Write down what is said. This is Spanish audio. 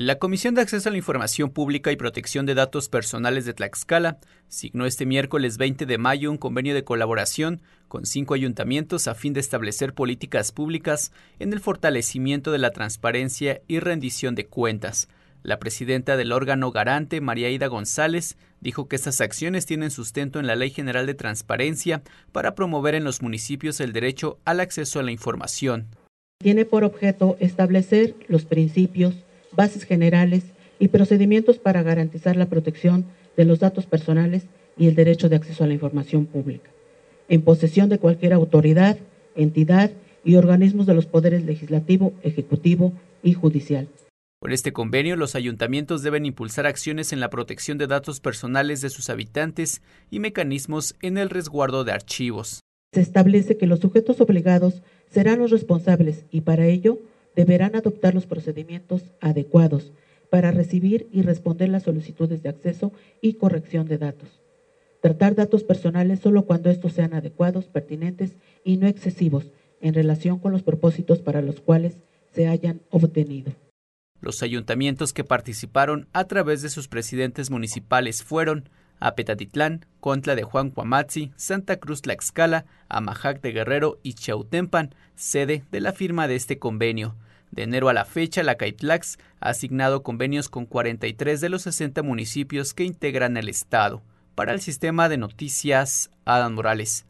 La Comisión de Acceso a la Información Pública y Protección de Datos Personales de Tlaxcala signó este miércoles 20 de mayo un convenio de colaboración con cinco ayuntamientos a fin de establecer políticas públicas en el fortalecimiento de la transparencia y rendición de cuentas. La presidenta del órgano garante, María Ida González, dijo que estas acciones tienen sustento en la Ley General de Transparencia para promover en los municipios el derecho al acceso a la información. Tiene por objeto establecer los principios bases generales y procedimientos para garantizar la protección de los datos personales y el derecho de acceso a la información pública, en posesión de cualquier autoridad, entidad y organismos de los poderes legislativo, ejecutivo y judicial. Por este convenio, los ayuntamientos deben impulsar acciones en la protección de datos personales de sus habitantes y mecanismos en el resguardo de archivos. Se establece que los sujetos obligados serán los responsables y para ello deberán adoptar los procedimientos adecuados para recibir y responder las solicitudes de acceso y corrección de datos. Tratar datos personales solo cuando estos sean adecuados, pertinentes y no excesivos en relación con los propósitos para los cuales se hayan obtenido. Los ayuntamientos que participaron a través de sus presidentes municipales fueron Apetatitlán, Contla de Juan Cuamatzi, Santa Cruz Tlaxcala, Amajac de Guerrero y Chautempan, sede de la firma de este convenio. De enero a la fecha, la Caitlax ha asignado convenios con 43 de los 60 municipios que integran el Estado. Para el sistema de noticias, Adam Morales.